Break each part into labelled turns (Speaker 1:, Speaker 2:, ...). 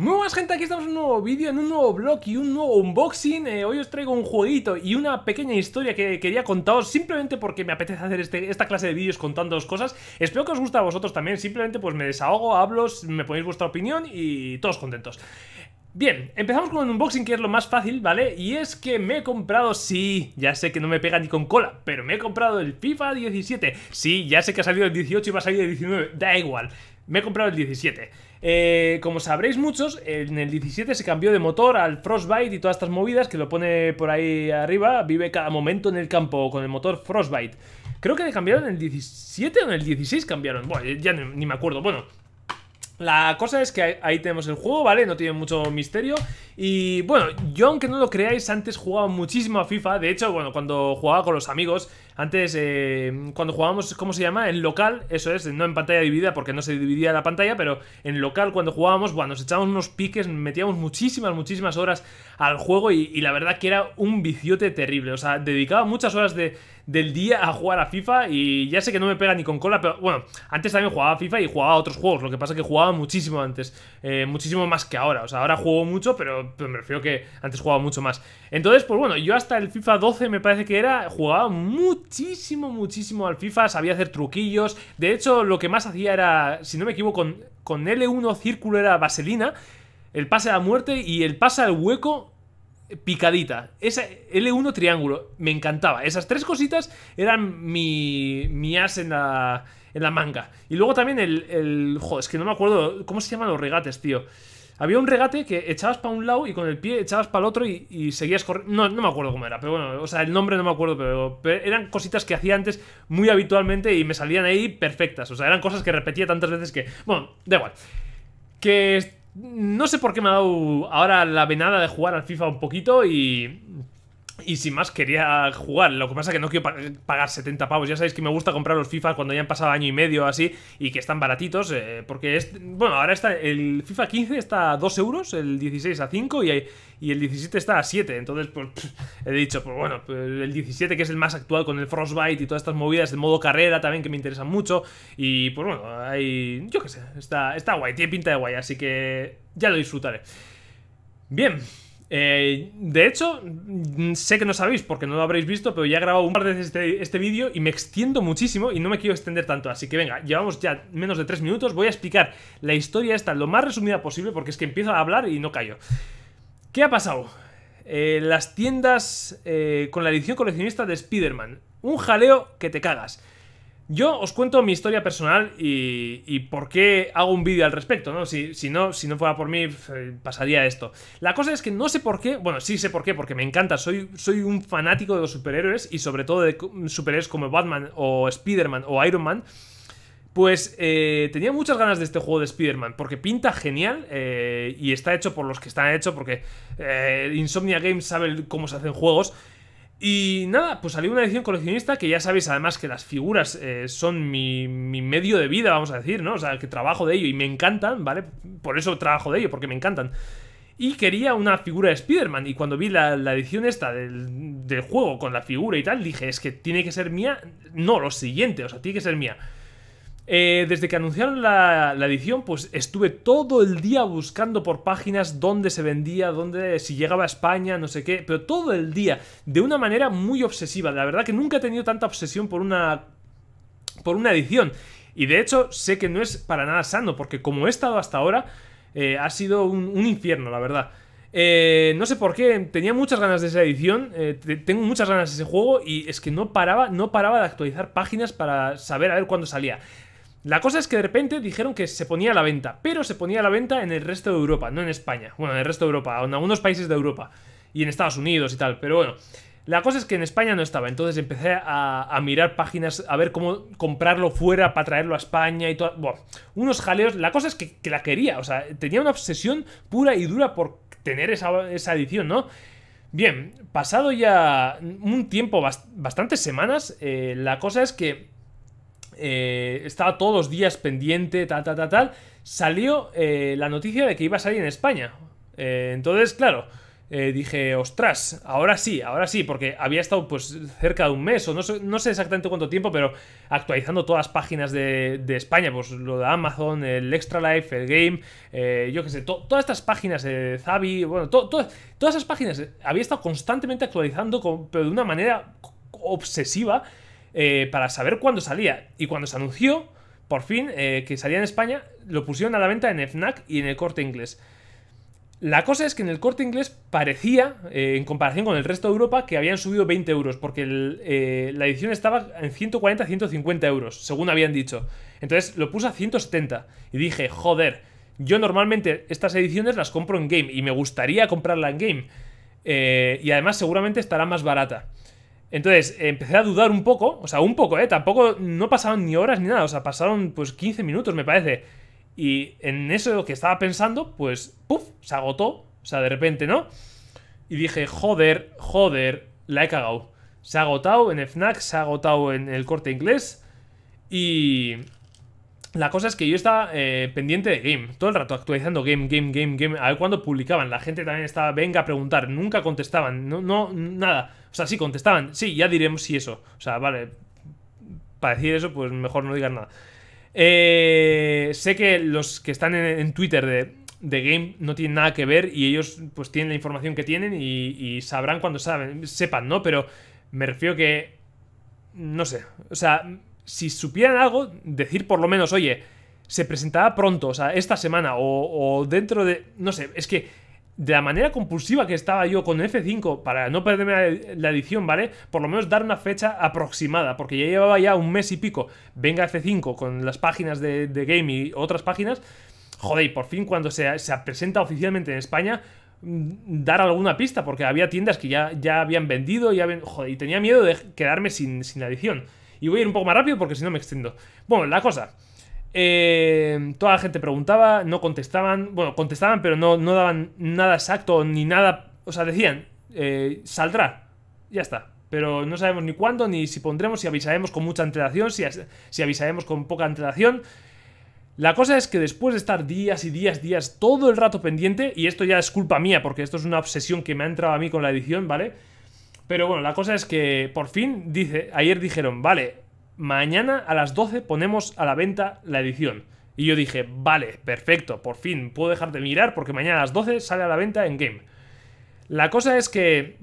Speaker 1: Muy buenas gente, aquí estamos en un nuevo vídeo, en un nuevo vlog y un nuevo unboxing eh, Hoy os traigo un jueguito y una pequeña historia que quería contaros Simplemente porque me apetece hacer este, esta clase de vídeos contándoos cosas Espero que os guste a vosotros también, simplemente pues me desahogo, hablo, me ponéis vuestra opinión y todos contentos Bien, empezamos con un unboxing que es lo más fácil, ¿vale? Y es que me he comprado, sí, ya sé que no me pega ni con cola, pero me he comprado el FIFA 17 Sí, ya sé que ha salido el 18 y va a salir el 19, da igual me he comprado el 17. Eh, como sabréis muchos, en el 17 se cambió de motor al Frostbite y todas estas movidas que lo pone por ahí arriba. Vive cada momento en el campo con el motor Frostbite. Creo que le cambiaron en el 17 o en el 16 cambiaron. Bueno, eh, ya ni, ni me acuerdo. Bueno, la cosa es que ahí tenemos el juego, ¿vale? No tiene mucho misterio. Y bueno, yo aunque no lo creáis, antes jugaba muchísimo a FIFA. De hecho, bueno, cuando jugaba con los amigos, antes, eh, cuando jugábamos, ¿cómo se llama? En local, eso es, no en pantalla dividida porque no se dividía la pantalla, pero en local cuando jugábamos, bueno, nos echábamos unos piques, metíamos muchísimas, muchísimas horas al juego y, y la verdad que era un viciote terrible. O sea, dedicaba muchas horas de del día a jugar a FIFA y ya sé que no me pega ni con cola, pero bueno, antes también jugaba a FIFA y jugaba a otros juegos, lo que pasa es que jugaba muchísimo antes, eh, muchísimo más que ahora, o sea, ahora juego mucho, pero, me refiero que antes jugaba mucho más. Entonces, pues bueno, yo hasta el FIFA 12 me parece que era, jugaba muchísimo, muchísimo al FIFA, sabía hacer truquillos, de hecho lo que más hacía era, si no me equivoco, con, con L1 círculo era vaselina, el pase a la muerte y el pase al hueco picadita. ese L1 triángulo, me encantaba. Esas tres cositas eran mi, mi as en la, en la manga. Y luego también el, Joder, es que no me acuerdo cómo se llaman los regates, tío. Había un regate que echabas para un lado y con el pie echabas para el otro y, seguías corriendo. No, me acuerdo cómo era, pero bueno, o sea, el nombre no me acuerdo, pero, pero, eran cositas que hacía antes muy habitualmente y me salían ahí perfectas. O sea, eran cosas que repetía tantas veces que. Bueno, da igual. Que no sé por qué me ha dado ahora la venada de jugar al FIFA un poquito y y sin más, quería jugar. Lo que pasa es que no quiero pagar 70 pavos. Ya sabéis que me gusta comprar los FIFA cuando ya han pasado año y medio así y que están baratitos. Eh, porque, es, bueno, ahora está el FIFA 15 está a 2 euros, el 16 a 5 y, y el 17 está a 7. Entonces, pues he dicho, pues bueno, pues el 17 que es el más actual con el Frostbite y todas estas movidas de modo carrera también que me interesan mucho. Y pues bueno, hay, yo qué sé, está, está guay, tiene pinta de guay. Así que ya lo disfrutaré. Bien. Eh, de hecho, mm, sé que no sabéis porque no lo habréis visto, pero ya he grabado un par de veces este, este, vídeo y me extiendo muchísimo y no me quiero extender tanto. Así que venga, llevamos ya menos de 3 minutos. Voy a explicar la historia esta lo más resumida posible porque es que empiezo a hablar y no callo. ¿Qué ha pasado? Eh, las tiendas eh, con la edición coleccionista de Spider-Man. Un jaleo que te cagas. Yo os cuento mi historia personal y, por qué hago un vídeo al respecto, ¿no? Si, si ¿no? si no fuera por mí, eh, pasaría esto. La cosa es que no sé por qué, bueno, sí sé por qué, porque me encanta, soy, soy un fanático de los superhéroes y sobre todo de superhéroes como Batman o Spider-Man o Iron Man. Pues eh, tenía muchas ganas de este juego de Spider-Man, porque pinta genial eh, y está hecho por los que están hecho, porque Insomnia Games sabe cómo se hacen juegos. Y nada, pues salió una edición coleccionista que ya sabéis además que las figuras eh, son mi, medio de vida, vamos a decir, ¿no? O sea, que trabajo de ello y me encantan, ¿vale? Por eso trabajo de ello, porque me encantan. Y quería una figura de Spider-Man y cuando vi la, edición esta del, juego con la figura y tal, dije, es que tiene que ser mía, no, lo siguiente, o sea, tiene que ser mía. Eh, desde que anunciaron la, edición, pues estuve todo el día buscando por páginas dónde se vendía, dónde, si llegaba a España, no sé qué, pero todo el día, de una manera muy obsesiva. La verdad que nunca he tenido tanta obsesión por una, por una edición. Y de hecho, sé que no es para nada sano, porque como he estado hasta ahora, eh, ha sido un, infierno, la verdad. Eh, no sé por qué, tenía muchas ganas de esa edición, tengo muchas ganas de ese juego y es que no paraba, no paraba de actualizar páginas para saber a ver cuándo salía. La cosa es que de repente dijeron que se ponía a la venta, pero se ponía a la venta en el resto de Europa, no en España. Bueno, en el resto de Europa, en algunos países de Europa y en Estados Unidos y tal, pero bueno. La cosa es que en España no estaba, entonces empecé a, mirar páginas, a ver cómo comprarlo fuera para traerlo a España y todo. Bueno, unos jaleos. La cosa es que, la quería, o sea, tenía una obsesión pura y dura por tener esa, edición, ¿no? Bien, pasado ya un tiempo, bastantes semanas, eh, la cosa es que eh, estaba todos los días pendiente, tal, tal, tal, tal, salió eh, la noticia de que iba a salir en España. Eh, entonces, claro, dije, ostras, ahora sí, ahora sí, porque había estado pues cerca de un mes o no sé, no sé exactamente cuánto tiempo, pero actualizando todas las páginas de, España, pues lo de Amazon, el Extra Life, el Game, yo qué sé, todas estas páginas, de Zabi, bueno, todas esas páginas había estado constantemente actualizando, pero de una manera obsesiva. Eh, para saber cuándo salía. Y cuando se anunció, por fin, eh, que salía en España, lo pusieron a la venta en FNAC y en el corte inglés. La cosa es que en el corte inglés parecía, eh, en comparación con el resto de Europa, que habían subido 20 euros, porque la edición estaba en 140-150 euros, según habían dicho. Entonces lo puse a 170 y dije, joder, yo normalmente estas ediciones las compro en game y me gustaría comprarla en game. y además seguramente estará más barata. Entonces empecé a dudar un poco, o sea, un poco, ¿eh? Tampoco, no pasaron ni horas ni nada, o sea, pasaron pues 15 minutos, me parece. Y en eso que estaba pensando, pues, ¡puf! Se agotó, o sea, de repente, ¿no? Y dije, joder, joder, la he cagado. Se ha agotado en FNAC, se ha agotado en el corte inglés. Y, la cosa es que yo estaba eh, pendiente de game, todo el rato actualizando game, game, game, game, a ver cuándo publicaban. La gente también estaba, venga a preguntar, nunca contestaban, no, no, nada. O sea, sí contestaban, sí, ya diremos si eso. O sea, vale, para decir eso, pues mejor no digas nada. Eh, sé que los que están en, Twitter de, game no tienen nada que ver y ellos pues tienen la información que tienen y, sabrán cuando saben, sepan, ¿no? Pero me refiero que, no sé, o sea, si supieran algo, decir por lo menos, oye, se presentará pronto, o sea, esta semana, o, dentro de. No sé, es que de la manera compulsiva que estaba yo con F5 para no perderme la edición, ¿vale? Por lo menos dar una fecha aproximada, porque ya llevaba ya un mes y pico. Venga F5 con las páginas de, Game y otras páginas. Joder, y por fin cuando se, presenta oficialmente en España, mm, dar alguna pista, porque había tiendas que ya, ya habían vendido y, joder, y tenía miedo de quedarme sin, sin la edición. Y voy a ir un poco más rápido porque si no me extiendo. Bueno, la cosa. Eh, toda la gente preguntaba, no contestaban. Bueno, contestaban, pero no, no daban nada exacto ni nada. O sea, decían, eh, saldrá. Ya está. Pero no sabemos ni cuándo, ni si pondremos, si avisaremos con mucha antelación, si, si avisaremos con poca antelación. La cosa es que después de estar días y días, días, todo el rato pendiente, y esto ya es culpa mía, porque esto es una obsesión que me ha entrado a mí con la edición, ¿vale? Pero bueno, la cosa es que por fin, dice, ayer dijeron, vale, mañana a las 12 ponemos a la venta la edición. Y yo dije, vale, perfecto, por fin puedo dejar de mirar porque mañana a las 12 sale a la venta en game. La cosa es que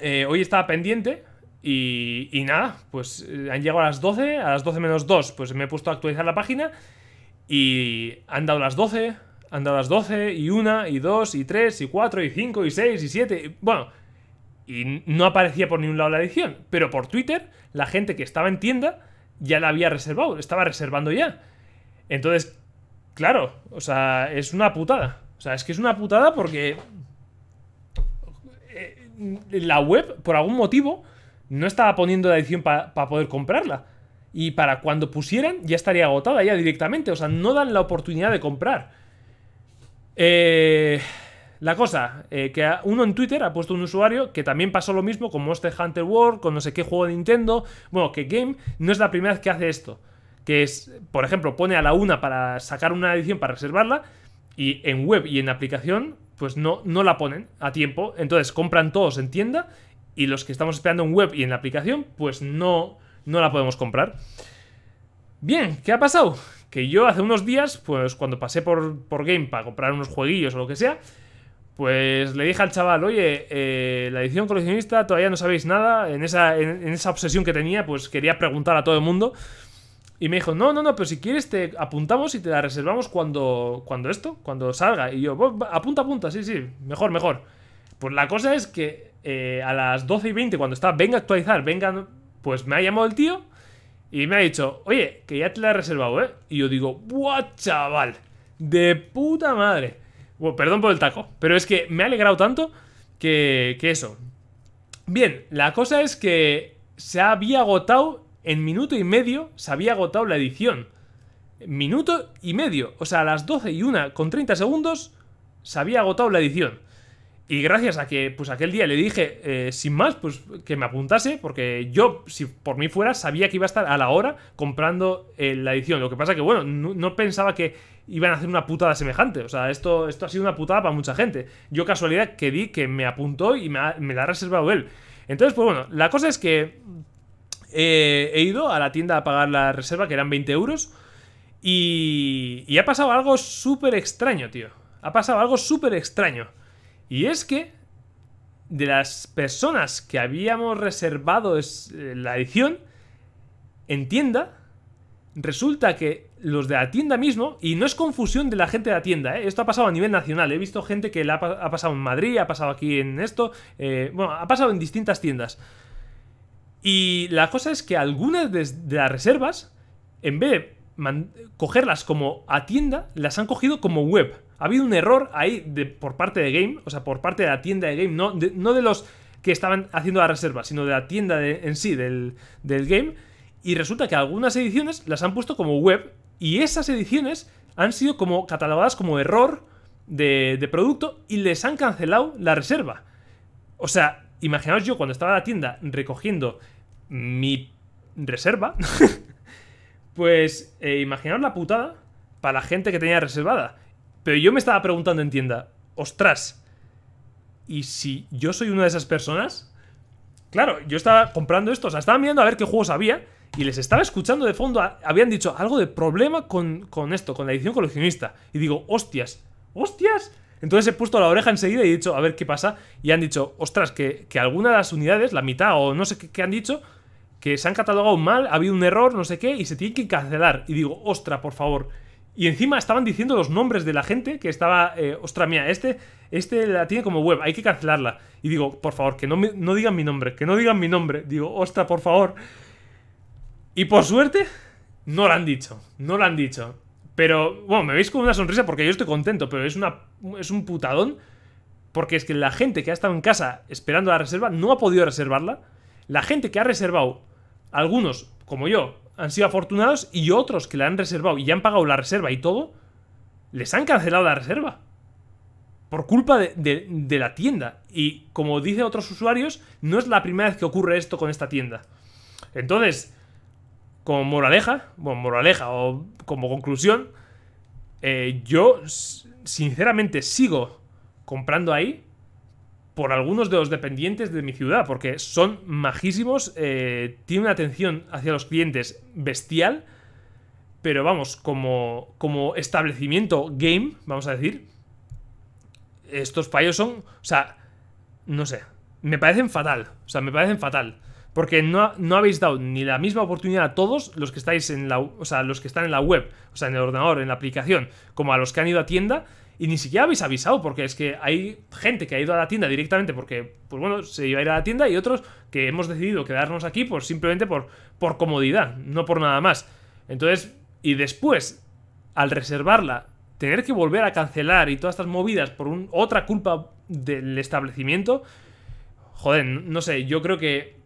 Speaker 1: eh, hoy estaba pendiente y, y nada, pues eh, han llegado a las 12, a las 12 menos 2, pues me he puesto a actualizar la página y han dado las 12, han dado las 12 y 1 y 2 y 3 y 4 y 5 y 6 y 7, y, bueno y no aparecía por ningún lado la edición. Pero por Twitter, la gente que estaba en tienda ya la había reservado, estaba reservando ya. Entonces, claro, o sea, es una putada. O sea, es que es una putada porque eh, la web, por algún motivo, no estaba poniendo la edición para poder comprarla. Y para cuando pusieran, ya estaría agotada ya directamente. O sea, no dan la oportunidad de comprar. Eh la cosa, eh, que uno en Twitter ha puesto un usuario que también pasó lo mismo con Monster Hunter World, con no sé qué juego de Nintendo. Bueno, que Game no es la primera vez que hace esto. Que es, por ejemplo, pone a la una para sacar una edición para reservarla. Y en web y en aplicación, pues no, no la ponen a tiempo. Entonces compran todos en tienda. Y los que estamos esperando en web y en la aplicación, pues no, no la podemos comprar. Bien, ¿qué ha pasado? Que yo hace unos días, pues cuando pasé por, por Game para comprar unos jueguillos o lo que sea, pues le dije al chaval, oye, eh, la edición coleccionista todavía no sabéis nada, en esa, en, esa obsesión que tenía, pues quería preguntar a todo el mundo. Y me dijo, no, no, no, pero si quieres te apuntamos y te la reservamos cuando, cuando esto, cuando salga. Y yo, apunta, apunta, sí, sí, mejor, mejor. Pues la cosa es que eh, a las 12 y 20, cuando está, venga a actualizar, venga, pues me ha llamado el tío y me ha dicho, oye, que ya te la he reservado, ¿eh? Y yo digo, ¡buah, chaval! ¡De puta madre! perdón por el taco, pero es que me ha alegrado tanto que, que eso. Bien, la cosa es que se había agotado en minuto y medio, se había agotado la edición. Minuto y medio, o sea, a las 12 y 1 con 30 segundos, se había agotado la edición. Y gracias a que, pues aquel día le dije, eh, sin más, pues que me apuntase, porque yo, si por mí fuera, sabía que iba a estar a la hora comprando eh, la edición. Lo que pasa que, bueno, no pensaba que iban a hacer una putada semejante. O sea, esto, esto ha sido una putada para mucha gente. Yo casualidad que di que me apuntó y me, la ha reservado él. Entonces, pues bueno, la cosa es que eh, he ido a la tienda a pagar la reserva, que eran 20 euros, y, ha pasado algo súper extraño, tío. Ha pasado algo súper extraño. Y es que de las personas que habíamos reservado es, eh, la edición en tienda, resulta que los de la tienda mismo, y no es confusión de la gente de la tienda, ¿eh? esto ha pasado a nivel nacional, he visto gente que la ha, pasado en Madrid, ha pasado aquí en esto, eh, bueno, ha pasado en distintas tiendas. Y la cosa es que algunas de, las reservas, en vez de cogerlas como a tienda, las han cogido como web. Ha habido un error ahí por parte de Game, o sea, por parte de la tienda de Game, no de, no de los que estaban haciendo la reserva, sino de la tienda en sí del, del game. Y resulta que algunas ediciones las han puesto como web y esas ediciones han sido como catalogadas como error de, producto y les han cancelado la reserva. O sea, imaginaos yo cuando estaba en la tienda recogiendo mi reserva, pues eh, imaginaos la putada para la gente que tenía reservada. Pero yo me estaba preguntando en tienda, ostras, ¿y si yo soy una de esas personas? Claro, yo estaba comprando esto, o sea, estaba mirando a ver qué juegos había y les estaba escuchando de fondo, habían dicho algo de problema con, esto, con la edición coleccionista. Y digo, hostias, hostias. Entonces he puesto la oreja enseguida y he dicho, a ver qué pasa. Y han dicho, ostras, que, que alguna de las unidades, la mitad o no sé qué, han dicho, que se han catalogado mal, ha habido un error, no sé qué, y se tiene que cancelar. Y digo, ostra, por favor. Y encima estaban diciendo los nombres de la gente que estaba, eh, ostra mía, este, este la tiene como web, hay que cancelarla. Y digo, por favor, que no, no digan mi nombre, que no digan mi nombre. Digo, ostra, por favor. Y por suerte, no lo han dicho. No lo han dicho. Pero, bueno, me veis con una sonrisa porque yo estoy contento, pero es, una, es un putadón. Porque es que la gente que ha estado en casa esperando la reserva no ha podido reservarla. La gente que ha reservado, algunos, como yo, han sido afortunados y otros que la han reservado y ya han pagado la reserva y todo, les han cancelado la reserva. Por culpa de, de, de la tienda. Y como dicen otros usuarios, no es la primera vez que ocurre esto con esta tienda. Entonces, como moraleja, bueno, moraleja o como conclusión, eh, yo sinceramente sigo comprando ahí por algunos de los dependientes de mi ciudad, porque son majísimos, eh, tienen una atención hacia los clientes bestial, pero vamos, como, como establecimiento game, vamos a decir, estos payos son, o sea, no sé, me parecen fatal, o sea, me parecen fatal. Porque no, no, habéis dado ni la misma oportunidad a todos los que estáis en la, o sea, los que están en la web, o sea, en el ordenador, en la aplicación, como a los que han ido a tienda y ni siquiera habéis avisado, porque es que hay gente que ha ido a la tienda directamente porque, pues bueno, se iba a ir a la tienda y otros que hemos decidido quedarnos aquí por pues, simplemente por, por comodidad, no por nada más. Entonces, y después, al reservarla, tener que volver a cancelar y todas estas movidas por otra culpa del establecimiento, joder, no sé, yo creo que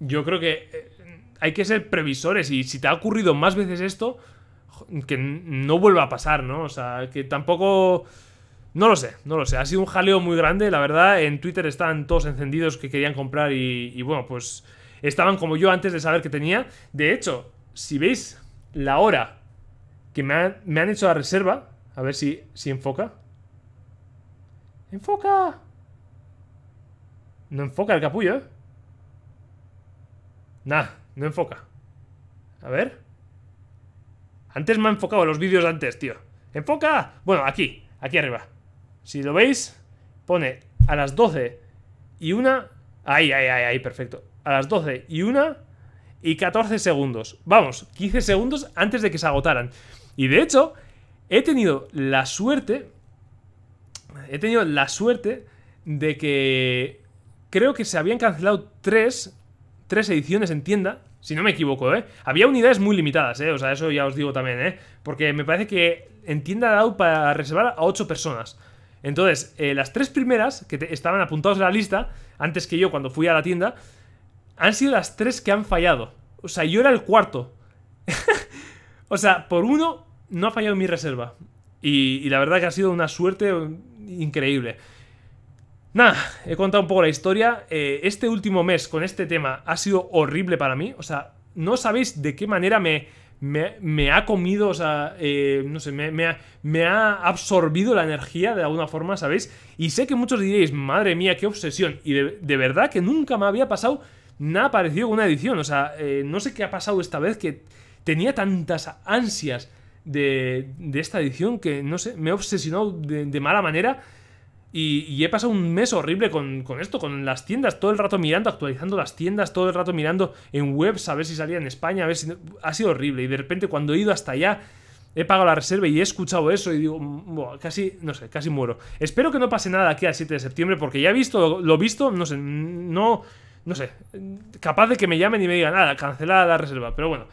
Speaker 1: yo creo que eh, hay que ser previsores y si te ha ocurrido más veces esto, que no vuelva a pasar, ¿no? O sea, que tampoco... No lo sé, no lo sé. Ha sido un jaleo muy grande, la verdad. En Twitter estaban todos encendidos que querían comprar y, bueno, pues estaban como yo antes de saber que tenía. De hecho, si veis la hora que me, han hecho la reserva, a ver si, si enfoca. ¡Enfoca! No enfoca el capullo, ¿eh? Nah, no enfoca. A ver. Antes me ha enfocado los vídeos antes, tío. ¡Enfoca! Bueno, aquí, aquí arriba. Si lo veis, pone a las 12 y una... Ahí, ahí, ahí, ahí, perfecto. A las 12 y una y 14 segundos. Vamos, 15 segundos antes de que se agotaran. Y de hecho, he tenido la suerte... He tenido la suerte de que creo que se habían cancelado tres tres ediciones en tienda, si no me equivoco, ¿eh? Había unidades muy limitadas, ¿eh? O sea, eso ya os digo también, ¿eh? Porque me parece que en tienda ha dado para reservar a ocho personas. Entonces, eh, las tres primeras que estaban apuntadas en la lista, antes que yo cuando fui a la tienda, han sido las tres que han fallado. O sea, yo era el cuarto. o sea, por uno no ha fallado mi reserva. y la verdad que ha sido una suerte increíble. Nada, he contado un poco la historia. Eh, este último mes con este tema ha sido horrible para mí. O sea, no sabéis de qué manera me, ha comido, o sea, eh, no sé, me, ha, absorbido la energía de alguna forma, ¿sabéis? Y sé que muchos diréis, madre mía, qué obsesión. Y de, verdad que nunca me había pasado nada parecido con una edición. O sea, eh, no sé qué ha pasado esta vez que tenía tantas ansias de, esta edición que, no sé, me he obsesionado de mala manera. Y, he pasado un mes horrible con, esto, con las tiendas, todo el rato mirando, actualizando las tiendas, todo el rato mirando en webs a ver si salía en España, a ver si... Ha sido horrible. Y de repente cuando he ido hasta allá, he pagado la reserva y he escuchado eso y digo, mm, casi, no sé, casi muero. Espero que no pase nada aquí al 7 de septiembre porque ya he visto, lo, he visto, no sé, no... No sé, capaz de que me llamen y me digan, nada, ah, cancelada la reserva. Pero bueno,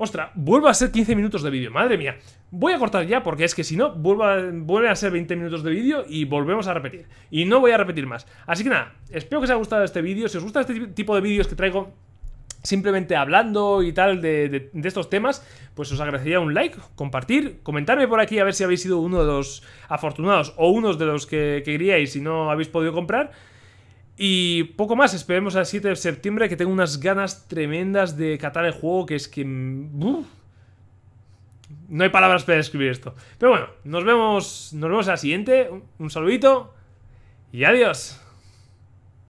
Speaker 1: Ostras, vuelvo a ser 15 minutos de vídeo, madre mía. Voy a cortar ya porque es que si no, vuelve a ser 20 minutos de vídeo y volvemos a repetir. Y no voy a repetir más. Así que nada, espero que os haya gustado este vídeo. Si os gusta este tipo de vídeos que traigo simplemente hablando y tal de, estos temas, pues os agradecería un like, compartir, comentarme por aquí a ver si habéis sido uno de los afortunados o unos de los que queríais y no habéis podido comprar. Y poco más, esperemos al 7 de septiembre que tengo unas ganas tremendas de catar el juego, que es que... Mm, no hay palabras para describir esto. Pero bueno, nos vemos, nos vemos a la siguiente. Un, un saludito y adiós.